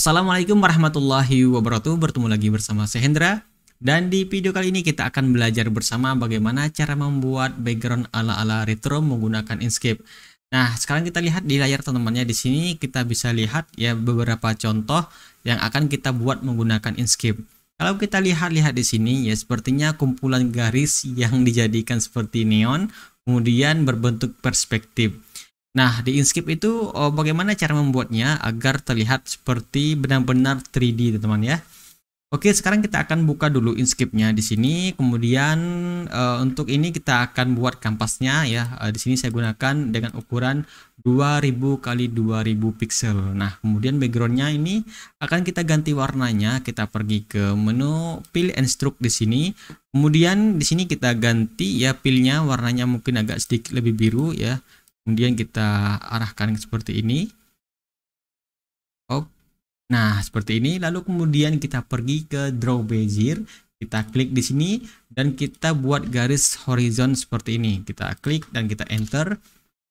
Assalamualaikum warahmatullahi wabarakatuh. Bertemu lagi bersama saya Hendra dan di video kali ini kita akan belajar bersama bagaimana cara membuat background ala-ala retro menggunakan Inkscape. Nah, sekarang kita lihat di layar teman-temannya di sini kita bisa lihat ya beberapa contoh yang akan kita buat menggunakan Inkscape. Kalau kita lihat-lihat di sini ya sepertinya kumpulan garis yang dijadikan seperti neon kemudian berbentuk perspektif. Nah, di Inkscape itu oh, bagaimana cara membuatnya agar terlihat seperti benar-benar 3D, teman-teman ya. Oke, sekarang kita akan buka dulu Inkscape-nya di sini. Kemudian uh, untuk ini kita akan buat kampasnya ya. Uh, di sini saya gunakan dengan ukuran 2000 x 2000 pixel. Nah, kemudian background-nya ini akan kita ganti warnanya. Kita pergi ke menu fill and stroke di sini. Kemudian di sini kita ganti ya pilnya warnanya mungkin agak sedikit lebih biru ya kemudian kita arahkan seperti ini oh nah seperti ini lalu kemudian kita pergi ke draw bezier kita klik di sini dan kita buat garis horizon seperti ini kita klik dan kita enter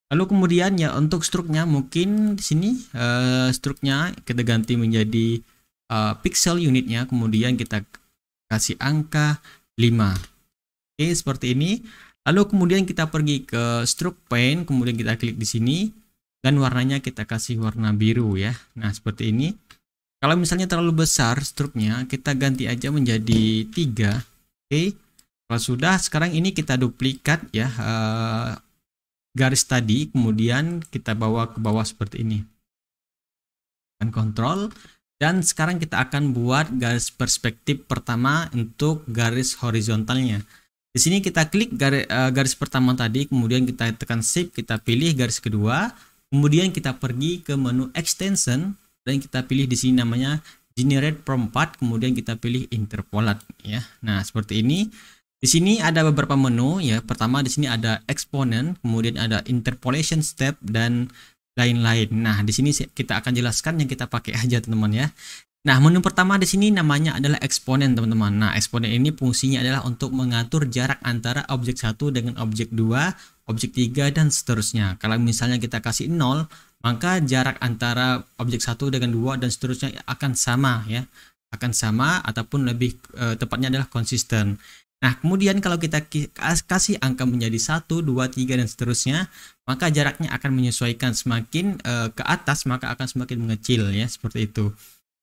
lalu kemudian ya untuk struknya mungkin di sini uh, struknya kita ganti menjadi uh, pixel unitnya kemudian kita kasih angka 5 oke seperti ini Lalu kemudian kita pergi ke stroke paint, kemudian kita klik di sini dan warnanya kita kasih warna biru ya. Nah, seperti ini. Kalau misalnya terlalu besar struknya, kita ganti aja menjadi 3. Oke. Okay. Kalau sudah, sekarang ini kita duplikat ya uh, garis tadi, kemudian kita bawa ke bawah seperti ini. Dan kontrol dan sekarang kita akan buat garis perspektif pertama untuk garis horizontalnya. Di sini kita klik garis, eh, garis pertama tadi, kemudian kita tekan Shift, kita pilih garis kedua, kemudian kita pergi ke menu extension dan kita pilih di sini namanya generate from part, kemudian kita pilih interpolate ya. Nah, seperti ini. Di sini ada beberapa menu ya. Pertama di sini ada exponent, kemudian ada interpolation step dan lain-lain. Nah, di sini kita akan jelaskan yang kita pakai aja teman-teman ya. Nah, menu pertama di sini namanya adalah eksponen, teman-teman. Nah, eksponen ini fungsinya adalah untuk mengatur jarak antara objek satu dengan objek 2, objek 3, dan seterusnya. Kalau misalnya kita kasih 0, maka jarak antara objek satu dengan dua dan seterusnya akan sama ya. Akan sama ataupun lebih e, tepatnya adalah konsisten. Nah, kemudian kalau kita kasih angka menjadi satu, dua, tiga dan seterusnya, maka jaraknya akan menyesuaikan semakin e, ke atas maka akan semakin mengecil ya, seperti itu.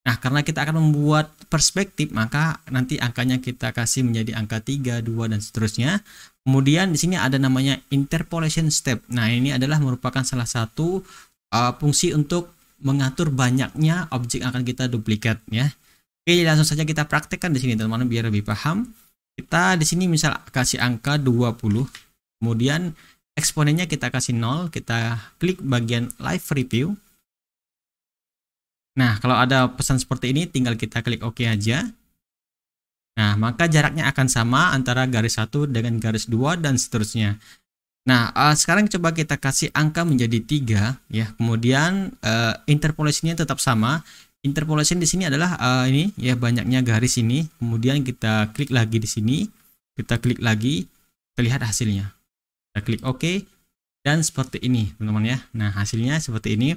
Nah, karena kita akan membuat perspektif, maka nanti angkanya kita kasih menjadi angka 3, 2, dan seterusnya. Kemudian di sini ada namanya interpolation step. Nah, ini adalah merupakan salah satu uh, fungsi untuk mengatur banyaknya objek yang akan kita duplikat ya. Oke, langsung saja kita praktekkan di sini teman-teman biar lebih paham. Kita di sini misal kasih angka 20. Kemudian eksponennya kita kasih 0, kita klik bagian live review. Nah, kalau ada pesan seperti ini tinggal kita klik OK aja. Nah, maka jaraknya akan sama antara garis 1 dengan garis 2 dan seterusnya. Nah, uh, sekarang coba kita kasih angka menjadi 3 ya. Kemudian uh, eh, interpolation tetap sama. Interpolasi di sini adalah uh, ini ya banyaknya garis ini. Kemudian kita klik lagi di sini. Kita klik lagi, terlihat hasilnya. Kita klik OK dan seperti ini, teman-teman ya. Nah, hasilnya seperti ini.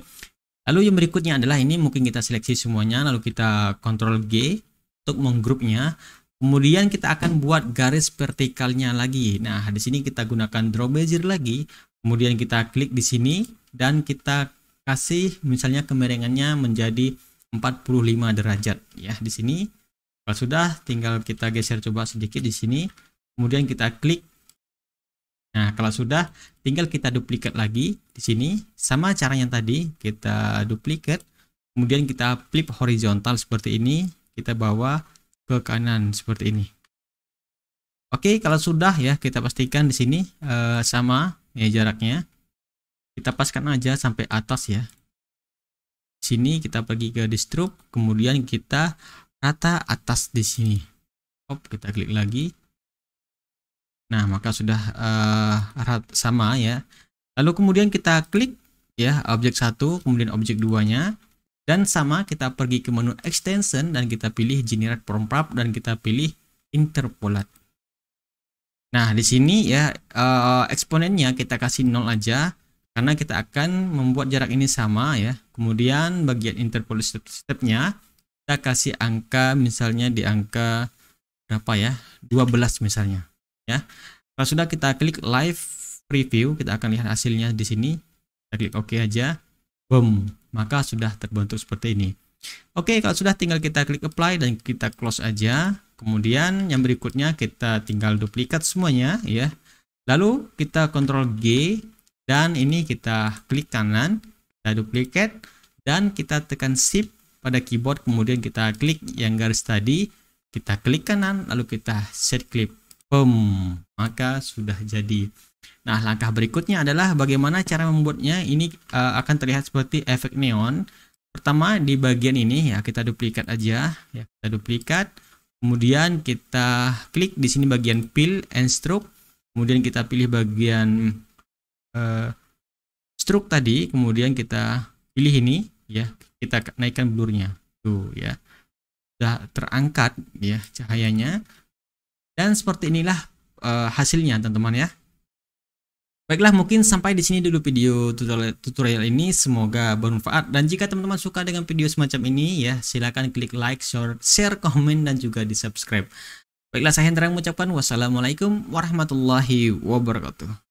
Lalu yang berikutnya adalah ini mungkin kita seleksi semuanya lalu kita kontrol G untuk menggrupnya. Kemudian kita akan buat garis vertikalnya lagi. Nah, di sini kita gunakan draw bezier lagi. Kemudian kita klik di sini dan kita kasih misalnya kemiringannya menjadi 45 derajat ya di sini. Kalau sudah tinggal kita geser coba sedikit di sini. Kemudian kita klik Nah, kalau sudah tinggal kita duplikat lagi di sini sama cara yang tadi kita duplikat kemudian kita flip horizontal seperti ini, kita bawa ke kanan seperti ini. Oke, kalau sudah ya kita pastikan di sini eh, sama ya jaraknya. Kita paskan aja sampai atas ya. Di sini kita pergi ke distrup, kemudian kita rata atas di sini. Hop, kita klik lagi. Nah, maka sudah uh, sama ya. Lalu kemudian kita klik ya objek satu, kemudian objek duanya dan sama kita pergi ke menu extension dan kita pilih generate from prop dan kita pilih interpolate. Nah, di sini ya uh, eksponennya kita kasih nol aja karena kita akan membuat jarak ini sama ya. Kemudian bagian interpolate step stepnya kita kasih angka misalnya di angka berapa ya? 12 misalnya ya kalau sudah kita klik live preview kita akan lihat hasilnya di sini kita klik OK aja boom maka sudah terbentuk seperti ini Oke kalau sudah tinggal kita klik apply dan kita close aja kemudian yang berikutnya kita tinggal duplikat semuanya ya lalu kita kontrol G dan ini kita klik kanan kita duplikat dan kita tekan shift pada keyboard kemudian kita klik yang garis tadi kita klik kanan lalu kita set clip Boom. maka sudah jadi nah langkah berikutnya adalah bagaimana cara membuatnya ini uh, akan terlihat seperti efek neon pertama di bagian ini ya kita duplikat aja ya kita duplikat kemudian kita klik di sini bagian fill and stroke kemudian kita pilih bagian uh, stroke tadi kemudian kita pilih ini ya kita naikkan blurnya tuh ya sudah terangkat ya cahayanya dan seperti inilah uh, hasilnya teman-teman ya. Baiklah mungkin sampai di sini dulu video tutorial, ini semoga bermanfaat dan jika teman-teman suka dengan video semacam ini ya silahkan klik like, share, share, komen dan juga di subscribe. Baiklah saya Hendra mengucapkan wassalamualaikum warahmatullahi wabarakatuh.